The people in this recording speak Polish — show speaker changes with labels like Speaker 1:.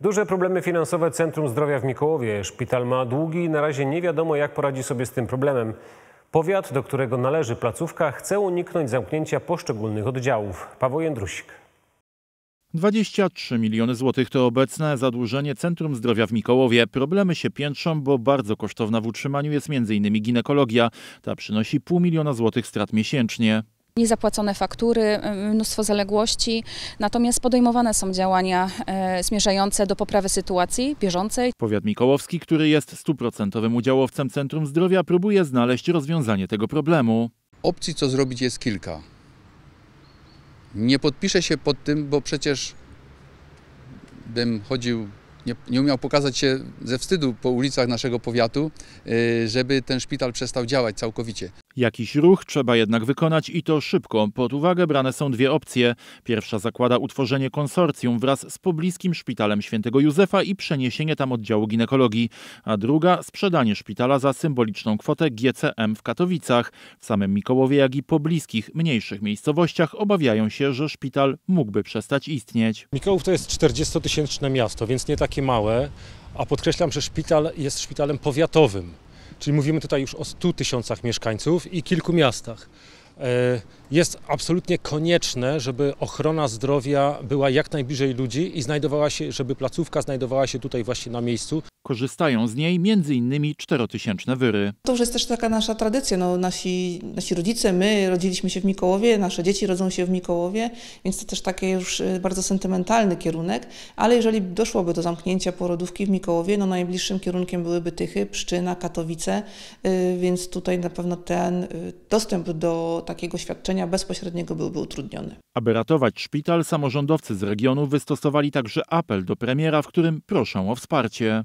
Speaker 1: Duże problemy finansowe Centrum Zdrowia w Mikołowie. Szpital ma długi i na razie nie wiadomo, jak poradzi sobie z tym problemem. Powiat, do którego należy placówka, chce uniknąć zamknięcia poszczególnych oddziałów. Paweł Jędrusik. 23 miliony złotych to obecne zadłużenie Centrum Zdrowia w Mikołowie. Problemy się piętrzą, bo bardzo kosztowna w utrzymaniu jest m.in. ginekologia. Ta przynosi pół miliona złotych strat miesięcznie
Speaker 2: niezapłacone faktury, mnóstwo zaległości, natomiast podejmowane są działania e, zmierzające do poprawy sytuacji bieżącej.
Speaker 1: Powiat Mikołowski, który jest stuprocentowym udziałowcem Centrum Zdrowia, próbuje znaleźć rozwiązanie tego problemu. Opcji co zrobić jest kilka. Nie podpiszę się pod tym, bo przecież bym chodził nie, nie umiał pokazać się ze wstydu po ulicach naszego powiatu, y, żeby ten szpital przestał działać całkowicie. Jakiś ruch trzeba jednak wykonać i to szybko. Pod uwagę brane są dwie opcje. Pierwsza zakłada utworzenie konsorcjum wraz z pobliskim szpitalem świętego Józefa i przeniesienie tam oddziału ginekologii, a druga sprzedanie szpitala za symboliczną kwotę GCM w Katowicach. W samym Mikołowie, jak i pobliskich, mniejszych miejscowościach obawiają się, że szpital mógłby przestać istnieć. Mikołów to jest 40-tysięczne miasto, więc nie takie takie małe, a podkreślam, że szpital jest szpitalem powiatowym, czyli mówimy tutaj już o 100 tysiącach mieszkańców i kilku miastach. E, jest absolutnie konieczne, żeby ochrona zdrowia była jak najbliżej ludzi i znajdowała się, żeby placówka znajdowała się tutaj właśnie na miejscu. Korzystają z niej m.in. czterotysięczne wyry.
Speaker 2: To już jest też taka nasza tradycja. No, nasi, nasi rodzice, my rodziliśmy się w Mikołowie, nasze dzieci rodzą się w Mikołowie, więc to też taki już y, bardzo sentymentalny kierunek. Ale jeżeli doszłoby do zamknięcia porodówki w Mikołowie, no najbliższym kierunkiem byłyby Tychy, Pszczyna, Katowice, y, więc tutaj na pewno ten y, dostęp do takiego świadczenia bezpośredniego byłby utrudniony.
Speaker 1: Aby ratować szpital, samorządowcy z regionu wystosowali także apel do premiera, w którym proszą o wsparcie.